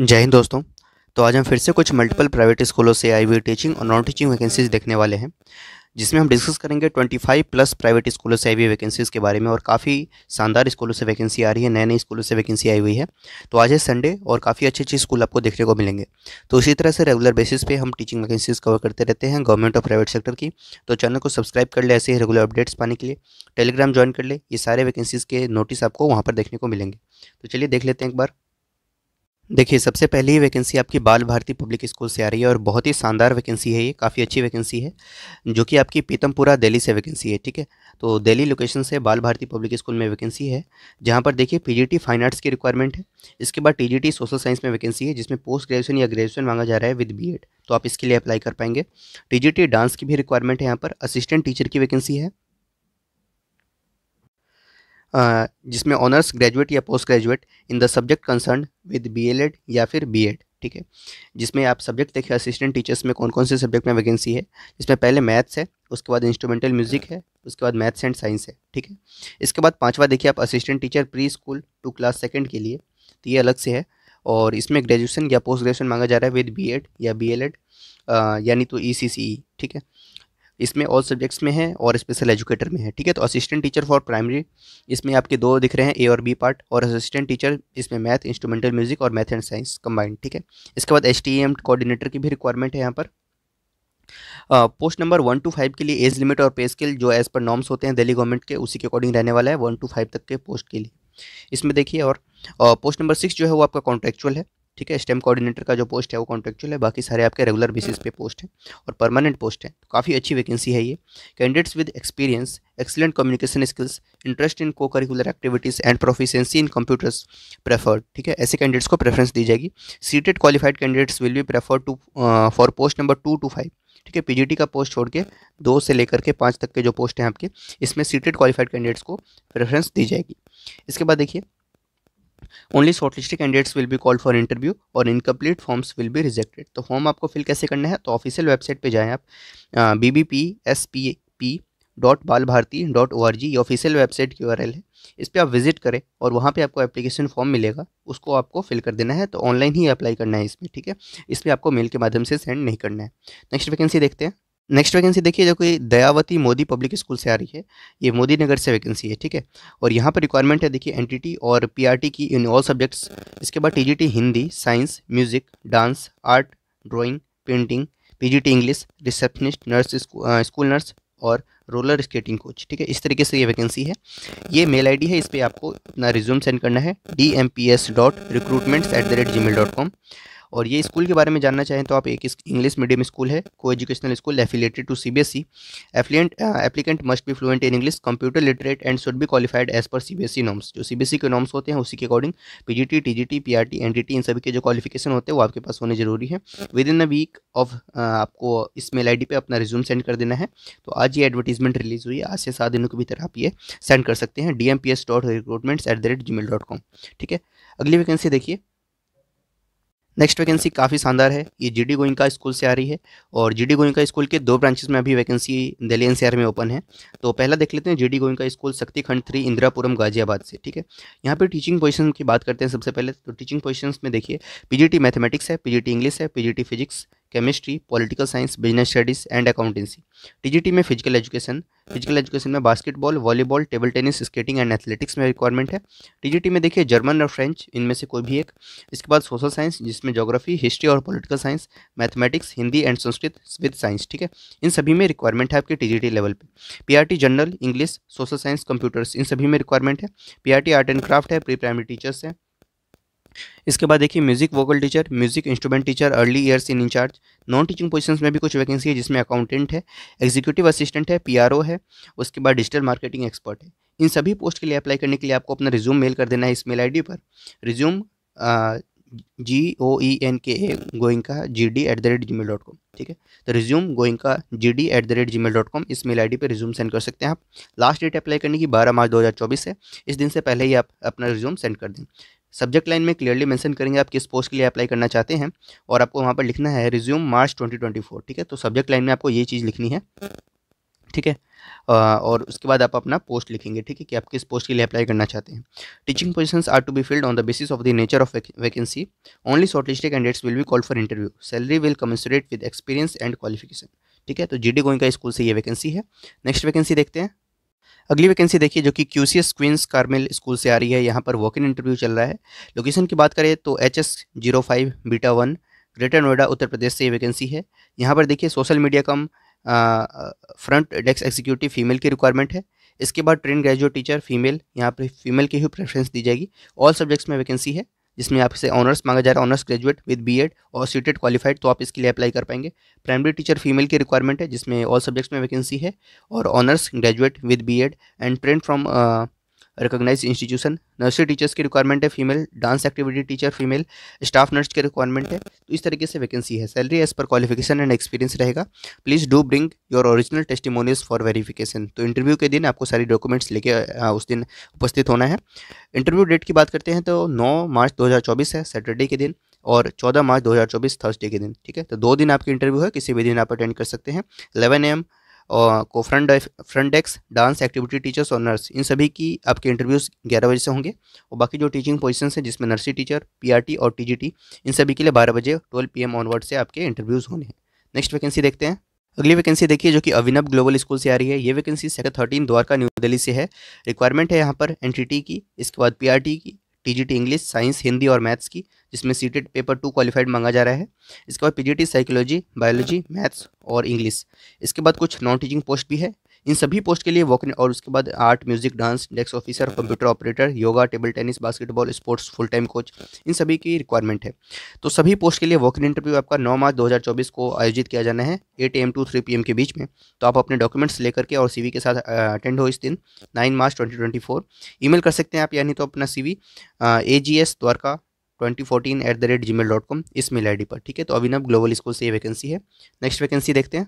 जय हिंद दोस्तों तो आज हम फिर से कुछ मल्टीपल प्राइवेट स्कूलों से आई हुई टीचिंग और नॉन टीचिंग वैकेंसीज देखने वाले हैं जिसमें हम डिस्कस करेंगे 25 प्लस प्राइवेट स्कूलों से आई हुई वैकेंसीज के बारे में और काफ़ी शानदार स्कूलों से वैकेंसी आ रही है नए नए स्कूलों से वैकेंसी आई हुई है तो आज है संडे और काफ़ी अच्छे अच्छे स्कूल आपको देखने को मिलेंगे तो इसी तरह से रेगुलर बेसिस पे हम टीचिंग वैकेंसीज कवर करते रहते हैं गवर्नमेंट और प्राइवेट सेक्टर की तो चैनल को सब्सक्राइब कर ले ऐसे ही रेगुलर अपडेट्स पाने के लिए टेलीग्राम ज्वाइन कर ले ये सारे वैकेंसीज़ के नोटिस आपको वहाँ पर देखने को मिलेंगे तो चलिए देख लेते हैं एक बार देखिए सबसे पहली वैकेंसी आपकी बाल भारती पब्लिक स्कूल से आ रही है और बहुत ही शानदार वैकेंसी है ये काफ़ी अच्छी वैकेंसी है जो कि आपकी पीतमपुरा दिल्ली से वैकेंसी है ठीक है तो दिल्ली लोकेशन से बाल भारती पब्लिक स्कूल में वैकेंसी है जहाँ पर देखिए पीजीटी फाइन आर्ट्स की रिक्वायरमेंट है इसके बाद टी सोशल साइंस में वैकेंसी है जिसमें पोस्ट ग्रेजुएशन या ग्रेजुएशन मांगा जा रहा है विद बी तो आप इसके लिए अप्लाई कर पाएंगे टी डांस की भी रिक्वायरमेंट है यहाँ पर असिस्टेंट टीचर की वैकेंसी है जिसमें ऑनर्स ग्रेजुएट या post graduate in the subject concern with BElEd या फिर बीएड ठीक है जिसमें आप सब्जेक्ट देखें असिस्टेंट टीचर्स में कौन कौन से सब्जेक्ट में वैकेंसी है जिसमें पहले मैथ्स है उसके बाद इंस्ट्रूमेंटल म्यूजिक है उसके बाद मैथ्स एंड साइंस है ठीक है इसके बाद पाँचवा देखिए आप assistant teacher pre school to class second के लिए तो ये अलग से है और इसमें ग्रेजुएशन या पोस्ट ग्रेजुएशन मांगा जा रहा है विद बी या बी यानी तो ई e e, ठीक है इसमें ऑल सब्जेक्ट्स में है और स्पेशल एजुकेटर में है ठीक है तो असिस्टेंट टीचर फॉर प्राइमरी इसमें आपके दो दिख रहे हैं ए और बी पार्ट और असिस्टेंट टीचर इसमें मैथ इंस्ट्रूमेंटल म्यूजिक और मैथ एंड साइंस कंबाइंड ठीक है इसके बाद एस कोऑर्डिनेटर e की भी रिक्वायरमेंट है यहाँ पर post number one two five के लिए एज लिमिट और पे स्केल जो एज पर नॉर्म्स होते हैं दिल्ली गवर्नमेंट के उसी के अकॉर्डिंग रहने वाला है वन टू फाइव तक के पोस्ट के लिए इसमें देखिए और पोस्ट नंबर सिक्स जो है वो आपका कॉन्ट्रेक्चुअल है ठीक है स्टेम कोऑर्डिनेटर का जो पोस्ट है वो कॉन्ट्रेक्चुअल है बाकी सारे आपके रेगुलर बेसिस पे पोस्ट हैं और परमानेंट पोस्ट है तो काफ़ी अच्छी वैकेंसी है ये candidates with experience excellent communication skills interest in co curricular activities and proficiency in computers preferred ठीक है ऐसे कैंडिडेट्स को प्रेफरेंस दी जाएगी CTET qualified candidates will be prefer to for post number two two five ठीक है PGT का post छोड़ के दो से लेकर के पाँच तक के जो पोस्ट हैं आपके इसमें सीटेड क्वालिफाइड कैंडिडेट्स को प्रेफरेंस दी जाएगी इसके बाद देखिए only shortlisted candidates will be called for interview और incomplete forms will be rejected तो फॉर्म आपको फिल कैसे करना है तो ऑफिशियल वेबसाइट पे जाएं आप B B P S P P dot Bal Bharati dot O R G ये ऑफिशियल वेबसाइट की एल है इस पर आप विजिट करें और वहाँ पर आपको एप्लीकेशन फॉर्म मिलेगा उसको आपको फिल कर देना है तो ऑनलाइन ही अप्लाई करना है इसमें ठीक है इसमें आपको मेल के माध्यम से सेंड नहीं करना है नेक्स्ट वैकेंसी देखते हैं नेक्स्ट वैकेंसी देखिए जो कि दयावती मोदी पब्लिक स्कूल से आ रही है ये मोदी नगर से वैकेंसी है ठीक है और यहाँ पर रिक्वायरमेंट है देखिए एनटीटी और पीआरटी की इन ऑल सब्जेक्ट्स इसके बाद TGT Hindi science music dance art drawing painting PGT English receptionist nurse school nurse और रोलर स्केटिंग कोच ठीक है इस तरीके से ये वैकेंसी है ये मेल आईडी है इस पर आपको अपना रिज्यूम सेंड करना है D M P S dot recruitments at the rate ji mail dot com और ये स्कूल के बारे में जानना चाहें तो आप एक इंग्लिश मीडियम स्कूल है को educational school affiliated to C B applicant must be fluent in English computer literate and should be qualified as per C B E जो सी बी e के नॉम्स होते हैं उसी के according P G T T G T N T इन सभी के जो qualification होते हैं वो आपके पास होने जरूरी है within a week of आपको इस मेल आई डी पर अपना रिज्यूम सेंड कर देना है तो आज ये एडवर्टीजमेंट रिलीज हुई आज से सात दिनों के भीतर आप ये सेंड कर सकते हैं D M P S dot recruitments at the rate ji mail dot com ठीक है अगली वैकेंसी देखिए नेक्स्ट वैकेंसी काफ़ी शानदार है ये जी डी गोइंका स्कूल से आ रही है और जी डी गोइंका स्कूल के दो ब्रांचेस में अभी वैकेंसी दिल्ली एनसीआर में ओपन है तो पहला देख लेते हैं G D Goenka school Shaktikhand three Indirapuram Ghaziabad से ठीक है यहाँ पर टीचिंग पोजिशन की बात करते हैं सबसे पहले तो टीचिंग पोजिशन में देखिए टी मैथमेटिक्स है टी इंग्लिश है T physics chemistry political science business studies and accountancy TGT में फिजिकल एजुकेशन फिजिकल एजुकेशन में basketball volleyball table tennis skating and athletics में रिक्वायरमेंट है टीजीटी में देखिए जर्मन और फ्रेंच इनमें से कोई भी एक इसके बाद सोशल साइंस जिसमें जोग्राफी हिस्ट्री और political science mathematics Hindi and Sanskrit with science ठीक है इन सभी में रिक्वायरमेंट है आपके टी लेवल पे P general English social science computers इन सभी में रिक्वायरमेंट है पी आर्ट एंड क्राफ्ट है प्री प्राइमरी टीचर्स है इसके बाद देखिए music vocal teacher music instrument teacher early years in in charge non teaching positions में भी कुछ वैकेंसी है जिसमें अकाउंटेंट है एग्जीक्यूटिव असिस्टेंट है पीआरओ है उसके बाद डिजिटल मार्केटिंग एक्सपर्ट है इन सभी पोस्ट के लिए अप्लाई करने के लिए आपको अपना रिज्यूम मेल कर देना है इस मेल आई पर resume ji O E N K A Goenka G D at the rate ji mail dot com ठीक है तो resume Goenka G D at the rate ji mail dot com इस मेल आई डी पर resume send कर सकते हैं आप last date apply करने की बारह मार्च दो हज़ार चौबीस है इस दिन से पहले ही आप अपना रिज्यूम सेंड कर दें सब्जेक्ट लाइन में क्लियरली मेंशन करेंगे आप किस पोस्ट के लिए अप्लाई करना चाहते हैं और आपको वहाँ पर लिखना है रिज्यूम मार्च 2024 ठीक है तो सब्जेक्ट लाइन में आपको ये चीज़ लिखनी है ठीक है और उसके बाद आप अपना पोस्ट लिखेंगे ठीक है कि आप किस पोस्ट के लिए अप्लाई करना चाहते हैं teaching positions are to be filled on the basis of the nature of vacancy only shortlisted candidates will be call for interview salary will commensurate with experience and qualification ठीक है तो जी D going school से ये vacancy है next vacancy देखते हैं अगली vacancy देखिए जो कि Q C S Queen's Carmel school से आ रही है यहाँ पर वॉक इन इंटरव्यू चल रहा है लोकेशन की बात करें तो H S zero five beta one Greater Noida Uttar Pradesh से ये वैकेंसी है यहाँ पर देखिए social media cum front desk executive female की रिक्वायरमेंट है इसके बाद ट्रेन ग्रेजुएट टीचर फीमेल यहाँ पर फीमेल की ही प्रेफरेंस दी जाएगी ऑल सब्जेक्ट्स में वैकेंसी है जिसमें आपसे ऑनर्स मांगा जा रहा है ऑनर्स ग्रेजुएट विद बीएड और सीटेड क्वालिफाइड तो आप इसके लिए अप्लाई कर पाएंगे प्राइमरी टीचर फीमेल की रिक्वायरमेंट है जिसमें ऑल सब्जेक्ट्स में वैकेंसी है और honours graduate with B Ed and print from recognise institution nursery teachers की रिक्वायरमेंट है female dance activity teacher female staff nurse की रिक्वायरमेंट है तो इस तरीके से वैकेंसी है salary as per qualification and experience रहेगा please do bring your original testimonials for verification तो इंटरव्यू के दिन आपको सारी डॉक्यूमेंट्स लेके उस दिन उपस्थित होना है इंटरव्यू डेट की बात करते हैं तो नौ मार्च दो है सैटरडे के दिन और 14 मार्च 2024 थर्सडे के दिन ठीक है तो दो दिन आपकी इंटरव्यू है किसी भी दिन आप अटेंड कर सकते हैं 11 एम को front front desk dance activity teachers और नर्स इन सभी की आपके इंटरव्यूज़ ग्यारह बजे से होंगे और बाकी जो टीचिंग पोजिशन है जिसमें नर्सी टीचर पी और टी इन सभी के लिए बारह बजे ट्वेल्व पी ऑनवर्ड से आपके इंटरव्यूज़ होने हैं नेक्स्ट वैकेंसी देखते हैं अगली वैकेंसी देखिए जो कि अभिनव ग्लोबल स्कूल से आ रही है ये vacancy sector thirteen Dwarka new Delhi से है रिक्वायरमेंट है यहाँ पर एनटीटी की इसके बाद पीआरटी की टीजीटी इंग्लिश साइंस हिंदी और मैथ्स की जिसमें सीटेड पेपर टू क्वालिफाइड मांगा जा रहा है इसके बाद पीजीटी साइकोलॉजी बायोलॉजी मैथ्स और इंग्लिश इसके बाद कुछ नॉन टीचिंग पोस्ट भी है इन सभी पोस्ट के लिए वॉकने और उसके बाद art music dance desk officer हाँ। Computer operator yoga table tennis basketball sports full time coach इन सभी की रिक्वायरमेंट है तो सभी पोस्ट के लिए वॉक इंटरव्यू आपका नौ मार्च दो को आयोजित किया जाना है eight M to three P के बीच में तो आप अपने डॉक्यूमेंट्स लेकर के और सी के साथ अटेंड हो इस दिन नाइन मार्च ट्वेंटी ईमेल कर सकते हैं आप यानी तो अपना C V A G S Dwarka twenty fourteen at the rate ji mail dot com इस मेल आई पर ठीक है तो अभिनव ग्लोबल स्कूल से ये वैकेंसी है नेक्स्ट वैकेंसी देखते हैं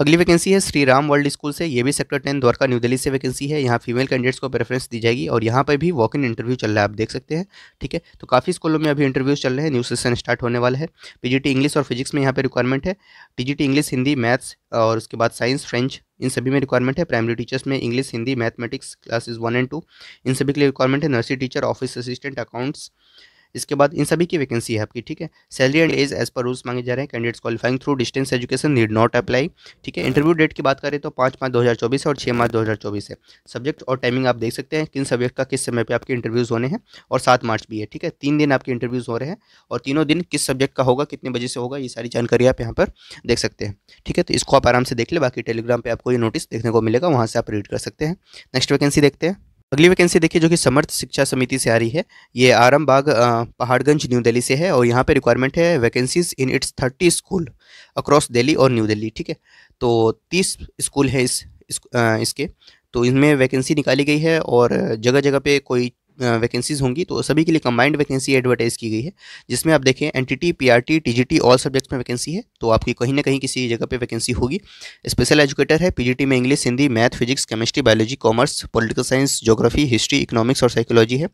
अगली वैकेंसी है श्री राम वर्ल्ड स्कूल से ये भी sector ten Dwarka new Delhi से वैकेंसी है यहाँ फीमेल कैंडिडेट्स को प्रेफरेंस दी जाएगी और यहाँ पर भी वॉक इन इंटरव्यू चल रहा है आप देख सकते हैं ठीक है तो काफ़ी स्कूलों में अभी इंटरव्यूज चल रहे हैं न्यू सेशन स्टार्ट होने वाला है पीजीटी इंग्लिश और फिजिक्स में यहाँ पर रिक्वायरमेंट है टीजीटी इंग्लिश हिंदी मैथ्स और उसके बाद साइंस फ्रेंच इन सभी में रिक्वायरमेंट है प्राइमरी टीचर्स में English Hindi mathematics classes one and two इन सभी के लिए रिक्वायरमेंट है nursery teacher office assistant accounts इसके बाद इन सभी की वैकेंसी है आपकी ठीक है salary and as as per rules मांगे जा रहे हैं candidates qualifying through distance education need not apply ठीक है इंटरव्यू डेट की बात करें तो पाँच मार्च दो हज़ार चौबीस और छः मार्च दो हज़ार चौबीस है सब्जेक्ट और टाइमिंग आप देख सकते हैं किन सब्जेक्ट का किस समय पर आपके इंटरव्यूज़ होने हैं और सात मार्च भी है ठीक है तीन दिन आपके इंटरव्यूज़ हो रहे हैं और तीनों दिन किस सब्जेक्ट का होगा कितने बजे से होगा ये सारी जानकारी आप यहाँ पर देख सकते हैं ठीक है तो इसको आप आराम से देख ले बाकी टेलीग्राम पर आपको ये नोटिस देखने को मिलेगा वहाँ से आप रीड कर सकते हैं नेक्स्ट वैकेंसी देखते हैं अगली वैकेंसी देखिए जो कि समर्थ शिक्षा समिति से आ रही है ये बाग पहाड़गंज न्यू दिल्ली से है और यहाँ पे रिक्वायरमेंट है vacancies in its thirty school across Delhi और न्यू दिल्ली ठीक है तो तीस स्कूल हैं इस, इस आ, इसके तो इनमें वैकेंसी निकाली गई है और जगह जगह पे कोई वैकेंसीज होंगी तो सभी के लिए कंबाइंड वैकेंसी एडवर्टाइज की गई है जिसमें आप देखें NTT PRT TGT all subjects में वैकेंसी है तो आपकी कहीं ना कहीं किसी जगह पे वैकेंसी होगी स्पेशल एजुकेटर है पीजीटी में English Hindi math physics chemistry biology commerce political science geography history economics और साइकोलॉजी है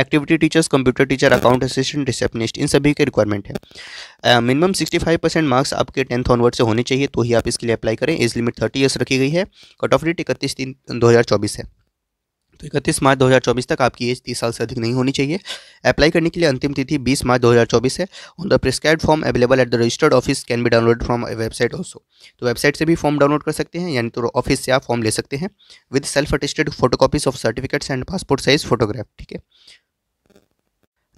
activity teachers computer teacher account assistant receptionist इन सभी के रिक्वायरमेंट है minimum sixty five percent marks आपके टेंथ ऑनवर्ड से होने चाहिए तो ही आप इसके लिए अप्लाई करें एज लिमिट थर्टी ईयर्स रखी गई है कट ऑफ डेट इकतीस तीन दो हज़ार चौबीस है तो इकतीस मार्च 2024 तक आपकी एज 30 साल से अधिक नहीं होनी चाहिए अप्लाई करने के लिए अंतिम तिथि 20 मार्च 2024 है on the prescribe form available at the registered office can be download from website also तो वेबसाइट से भी फॉर्म डाउनलोड कर सकते हैं यानी तो ऑफिस से आप फॉर्म ले सकते हैं with self attested photocopies of certificates and passport size photograph ठीक है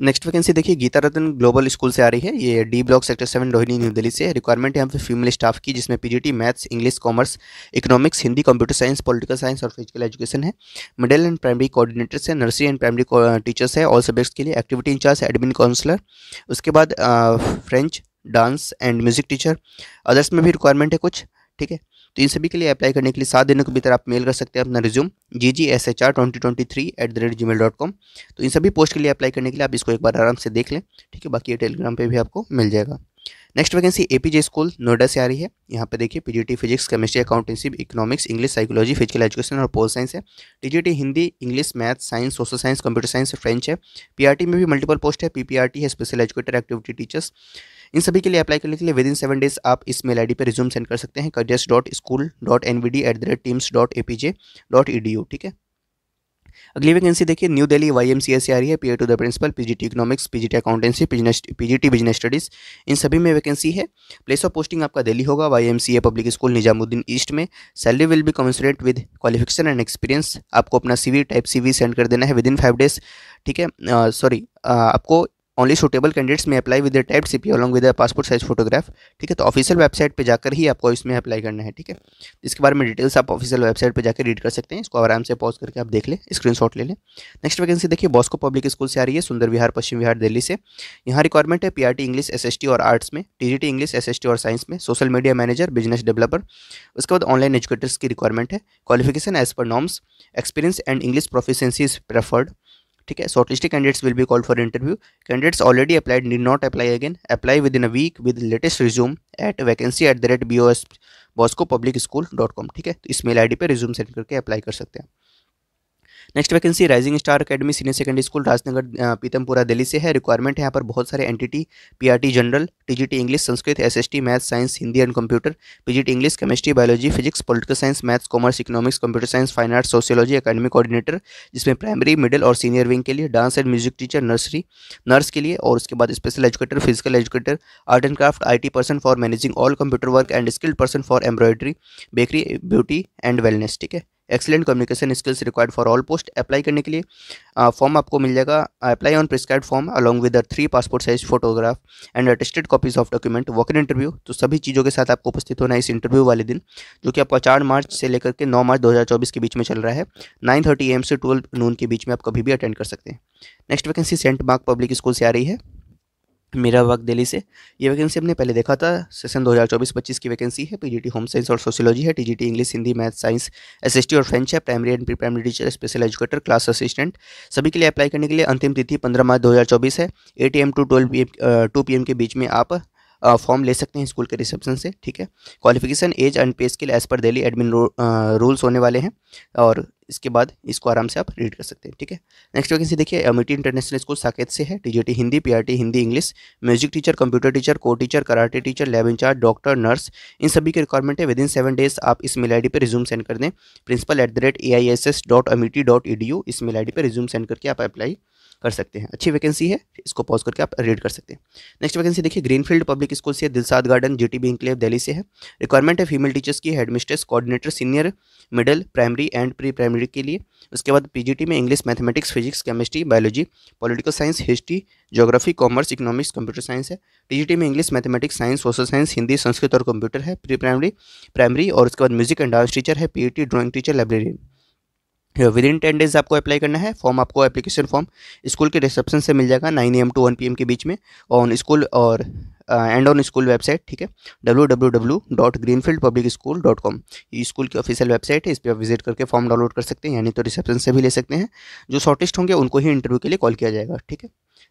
नेक्स्ट वैकेंसी देखिए गीता रतन ग्लोबल स्कूल से आ रही है ये D block sector seven Rohini new Delhi से रिक्वायरमेंट है यहाँ पे फीमेल स्टाफ की जिसमें PGT maths English commerce economics Hindi computer science political science और फिजिकल एजुकेशन है मिडिल एंड प्राइमरी कोऑर्डिनेटर्स है नर्सरी एंड प्राइमरी टीचर्स है ऑल सब्जेक्ट्स के लिए एक्टिविटी इंचार्ज एडमिन काउंसलर उसके बाद French dance and music teacher others में भी रिक्वायरमेंट है कुछ ठीक है तो इन सभी के लिए अप्लाई करने के लिए सात दिनों के भीतर आप मेल कर सकते हैं अपना resume G G S H R twenty twenty three at the rate ji mail dot com तो इन सभी पोस्ट के लिए अप्लाई करने के लिए आप इसको एक बार आराम से देख लें ठीक है बाकी ये टेलीग्राम पर भी आपको मिल जाएगा next vacancy APJ school Noida से आ रही है यहाँ पर देखिए T physics chemistry accountancy economics English psychology physical education और पोल साइंस है T Hindi English math science social science computer science French है टी में भी मल्टीपल पोस्ट है टी है स्पेशल एजुकेटर एक्टिविटी टीचर्स इन सभी के लिए अप्लाई करने के लिए विद इन सेवन डेज आप इस मेल आई डी पर रिज्यूम सेंड कर सकते हैं careers dot school dot N V D at the rate teams dot A P J dot E D U ठीक है अगली वैकेंसी देखिए new Delhi Y M C S आ रही है A to the principal T economics T accountancy T business studies इन सभी में वैकेंसी है प्लेस ऑफ पोस्टिंग आपका दिल्ली होगा Y M C A public school Nizamuddin east में salary will be commensurate with qualification and experience आपको अपना C V type C V send कर देना है विद इन फाइव डेज ठीक है सॉरी आपको ओनली सुटेबल कैंडिडेट्स में apply with type C P along with passport size photograph ठीक है तो ऑफिशियल वेबसाइट पे जाकर ही आपको इसमें अप्लाई करना है ठीक है इसके बारे में डिटेल्स आप ऑफिशियल वेबसाइट पे जाकर रीड कर सकते हैं इसको आराम से पॉज करके आप देख लें स्क्रीनशॉट ले लें नेक्स्ट वैकेंसी देखिए बॉस्को पब्लिक स्कूल से आ रही है सुंदर विहार पश्चिम विहार दिल्ली से यहाँ रिक्वायरमेंट है पी इंग्लिश एस और आर्ट्स में टी इंग्लिश एस और साइंस में social media manager business developer उसके बाद ऑनलाइन एजुकेटर्स की रिक्वायरमेंट है qualification as per norms experience and English proficiency is preferred ठीक है shortlisted candidates will be called for interview candidates already applied need not apply again apply within a week with latest resume at vacancy at the rate B O S Bosco public school dot com ठीक है तो इस mail I D पर resume send करके apply कर सकते हैं next vacancy Rising Star Academy senior secondary school Rajnagar Pitampura Delhi से है रिक्वायरमेंट है यहाँ पर बहुत सारे NTT PRT general TGT English Sanskrit SST math science Hindi and computer PGT English chemistry biology physics political science maths commerce economics computer science fine arts sociology academy coordinator जिसमें primary middle और senior wing के लिए dance and music teacher nursery nurse के लिए और उसके बाद special educator physical educator art and craft I person for managing all computer work and skilled person for embroidery bakery beauty and wellness ठीक है excellent communication skills required for all post apply करने के लिए form आपको मिल जाएगा apply on prescribed form along with three passport size photograph and attested copies of document walk in interview तो सभी चीज़ों के साथ आपको उपस्थित होना है इस इंटरव्यू वाले दिन जो कि आपका चार मार्च से लेकर के नौ मार्च दो के बीच में चल रहा है नाइन थर्टी एम से ट्वेल्व नून के बीच में आप कभी भी अटेंड कर सकते हैं next vacancy saint Mark public school से आ रही है मेरा वक्त दिल्ली से ये वैकेंसी हमने पहले देखा था सेशन 2024-25 की वैकेंसी है पीजीटी होम साइंस और सोशियोलॉजी है TGT English Hindi math science SST और फ्रेंच है primary and pre primary teacher special educator class assistant सभी के लिए अप्लाई करने के लिए अंतिम तिथि 15 मार्च 2024 है T M to twelve P M to P के बीच में आप फॉर्म ले सकते हैं स्कूल के रिसेप्शन से ठीक है qualification age and pay scale as per Delhi admin rules होने वाले हैं और इसके बाद इसको आराम से आप रीड कर सकते हैं ठीक है नेक्स्ट वैकेंसी देखिए एमिटी इंटरनेशनल स्कूल साकेत से है TGT Hindi PRT Hindi English music teacher computer teacher co teacher karate teacher lab incharge doctor nurse इन सभी के रिक्वायरमेंट है विद इन सेवन डेज आप इस मेल आई पर रिज्यूम सेंड कर दें principal at the rate A I S S dot dot E D U इस मेल आई पर रिज्यूम सेंड करके आप अप्लाई कर सकते हैं अच्छी वैकेंसी है इसको पॉज करके आप रीड कर सकते हैं नेक्स्ट वैकेंसी देखिए ग्रीनफील्ड पब्लिक स्कूल से Dilshad garden G T B enclave Delhi से है रिक्वायरमेंट है फीमेल टीचर्स की headmistress coordinator senior middle primary and pre primary intermediate के लिए उसके बाद पीजीटी में English mathematics physics chemistry biology political science history geography commerce economics computer science है टी में English mathematics science social science Hindi Sanskrit और computer है प्री प्राइमरी प्राइमरी और उसके बाद म्यूजिक एंड डांस टीचर है P E teacher librarian within ten days आपको apply करना है फॉर्म आपको एप्लीकेशन फॉर्म स्कूल के रिसेप्शन से मिल जाएगा nine AM to one P के बीच में ऑन स्कूल और एंड ऑन स्कूल वेबसाइट ठीक है W W W dot green field public school dot com ये स्कूल की ऑफिशियल वेबसाइट है इस पर आप विजिट करके फॉर्म डाउनलोड कर सकते हैं यानी तो रिसेप्शन से भी ले सकते हैं जो शॉर्टेस्ट होंगे उनको ही इंटरव्यू के लिए कॉल किया जाएगा ठीक है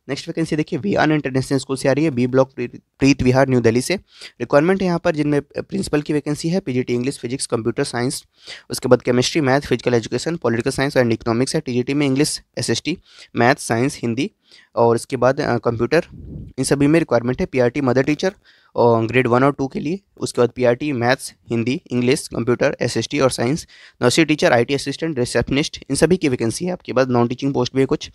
नेक्स्ट वैकेंसी देखिए वी आन इंटरनेशनल स्कूल से आ रही है B block Preet Vihar new Delhi से रिक्वायरमेंट है यहाँ पर जिनमें प्रिंसिपल की वैकेंसी है P English physics computer science उसके बाद chemistry math physical education political science and economics है टी में English S math science Hindi और इसके बाद कंप्यूटर इन सभी में रिक्वायरमेंट है पी मदर टीचर और ग्रेड वन और टू के लिए उसके बाद P maths Hindi English computer S और science nursery teacher I assistant receptionist इन सभी की वैकेंसी है आपके पास नॉन टीचिंग पोस्ट भी है कुछ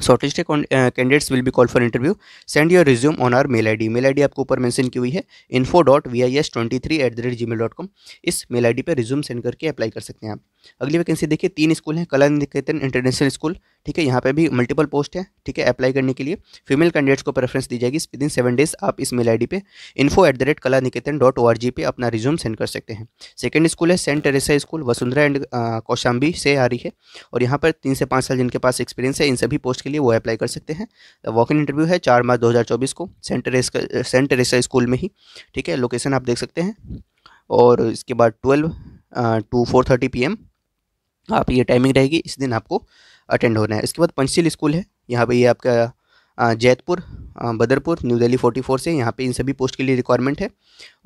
shortlisted candidates will be called for interview send your resume on our mail id mail id आपको ऊपर मेंशन की हुई है info.vis23 at the rate gmail.com इस मेल आईडी पे रिज्यूम सेंड करके अप्लाई कर सकते हैं आप अगली वैकेंसी देखिए तीन स्कूल हैं कला निकेतन इंटरनेशनल स्कूल ठीक है यहाँ पे भी मल्टीपल पोस्ट है ठीक है अप्लाई करने के लिए फीमेल कैंडिडेट्स को प्रेफरेंस दी जाएगी विद इन सेवन डेज आप इस मेल आई पे इन्फो एट द रेट कला निकेतन डॉट ओ आर जी पे अपना रिज्यूम सेंड कर सकते हैं सेकेंड स्कूल है saint Teresa school Vasundhara and Kaushambi से आ रही है और यहाँ पर तीन से पाँच साल जिनके पास एक्सपीरियंस है इन सभी पोस्ट के लिए वो अप्लाई कर सकते हैं वॉक इन इंटरव्यू है चार मार्च दो को saint Teresa saint Teresa school में ही ठीक है लोकेशन आप देख सकते हैं और इसके बाद twelve to four thirty P M आप ये टाइमिंग रहेगी इस दिन आपको अटेंड होना है इसके बाद पंचशील स्कूल है यहाँ पे ये आपका जैतपुर बदरपुर न्यू दिल्ली 44 से यहाँ पे इन सभी पोस्ट के लिए रिक्वायरमेंट है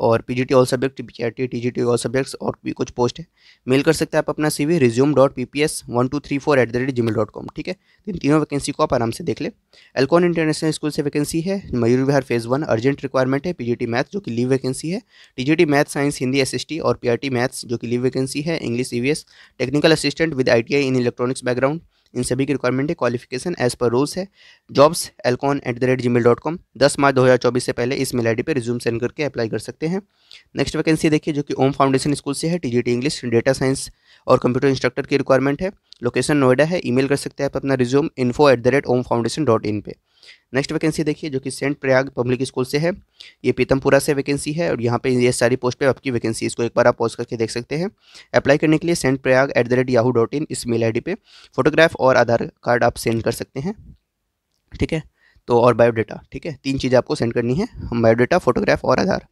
और PGT all subject PRT TGT all subjects और भी कुछ पोस्ट है मेल कर सकते हैं आप अपना CV resume dot P P S one two three four at the rate ji mail dot com ठीक है तो इन तीनों वैकेंसी को आप आराम से देख ले एल्कॉन इंटरनेशनल स्कूल से वैकेंसी है Mayur Vihar phase one urgent requirement है टी मैथ्स जो कि लीव वैकेंसी है T maths science Hindi SST और टी मैथ्स e जो कि लीव वैकेंसी है English S technical assistant with I in electronics background इन सभी की रिक्वायरमेंट है क्वालिफिकेशन एज पर रूल्स है jobs Alcon at the rate ji mail dot com दस मार्च दो हज़ार चौबीस से पहले इस मेल आई डी पर रिज्यूम सेंड करके अप्लाई कर सकते हैं नेक्स्ट वैकेंसी देखिए जो कि ओम फाउंडेशन स्कूल से है T G T English data science और कंप्यूटर इंस्ट्रक्टर की रिक्वायरमेंट है लोकेशन नोएडा है ईमेल कर सकते हैं आप अपना resume info at the rate Om foundation dot in पर नेक्स्ट वैकेंसी देखिए जो कि सेंट प्रयाग पब्लिक स्कूल से है ये पीतमपुरा से वैकेंसी है और यहाँ पे ये सारी पोस्ट पे आपकी वैकेंसी इसको एक बार आप पोस्ट करके देख सकते हैं अप्लाई करने के लिए saint Prayag at the rate Yahoo dot in इस मेल आई पे फोटोग्राफ और आधार कार्ड आप सेंड कर सकते हैं ठीक है तो और बायोडाटा ठीक है तीन चीज़ें आपको सेंड करनी है बायोडाटा फोटोग्राफ और आधार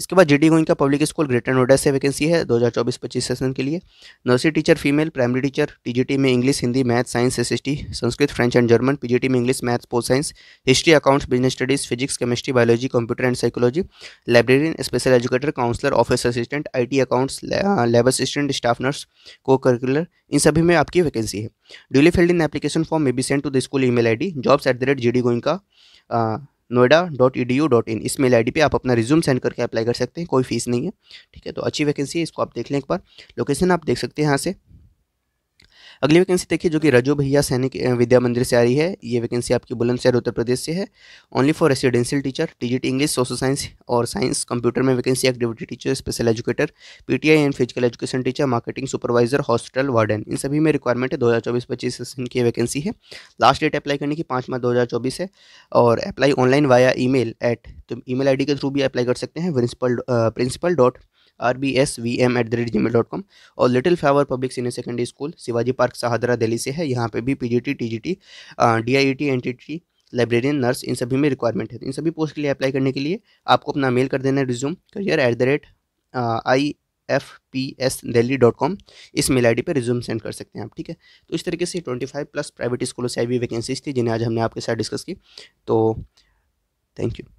इसके बाद जीडी डी का पब्लिक स्कूल ग्रेटर नोएडा से वैकेंसी है 2024-25 सेशन के लिए nursery teacher female primary teacher TGT में English Hindi math science S Sanskrit French and German PGT में English math pol science history accounts business studies physics chemistry biology computer and psychology librarian special educator counsellor office assistant I accounts lab assistant staff nurse co curricular इन सभी में आपकी vacancy है duly filled in application form may be sent to the school email I D jobs at the rate G D Goenka Noida dot E D U dot in इस mail I D पर आप अपना resume send करके apply कर सकते हैं कोई fees नहीं है ठीक है तो अच्छी वैकेंसी है इसको आप देख लें एक बार लोकेशन आप देख सकते हैं यहाँ से अगली वैकेंसी देखिए जो कि रजू भैया सैनिक विद्या मंदिर से आ रही है ये वैकेंसी आपकी बुलंदशहर उत्तर प्रदेश से है only for residential teacher TGT English social science और साइंस कंप्यूटर में vacancy activity teacher special educator PTI and physical education teacher marketing supervisor hospital warden इन सभी में रिक्वायरमेंट है दो हज़ार चौबीस पच्चीस सेशन की वैकेंसी है लास्ट डेट अप्लाई करने की पाँच मार्च दो हज़ार चौबीस है और apply online via email at तो ई मेल आई डी के थ्रू भी अप्लाई कर सकते हैं principal principal dot R B S V M at the rate ji mail dot com और little flower public senior secondary school Shivaji park Shahdara Delhi से है यहाँ पे भी P G T T G T D I T N T T librarian nurse इन सभी में requirement है तो इन सभी पोस्ट के लिए अप्लाई करने के लिए आपको अपना मेल कर देना है resume career at the rate I F P S Delhi dot com इस मेल आई डी पर रिज्यूम सेंड कर सकते हैं आप ठीक है तो इस तरीके से ट्वेंटी फाइव प्लस प्राइवेट स्कूलों से आई भी वैकेंसीज थी जिन्हें आज हमने आपके साथ डिस्कस की तो थैंक यू